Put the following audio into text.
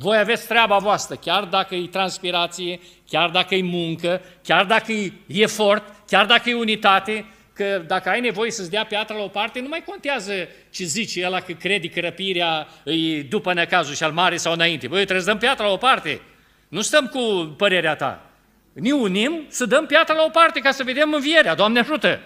Voi aveți treaba voastră, chiar dacă e transpirație, chiar dacă e muncă, chiar dacă e efort, chiar dacă e unitate, că dacă ai nevoie să-ți dea piatra la o parte, nu mai contează ce zice el că crede că răpirea e după necazul și al mare sau înainte. Băi, trebuie să dăm piatra la o parte. Nu stăm cu părerea ta. Ne unim să dăm piatra la o parte ca să vedem învierea. Doamne ajută!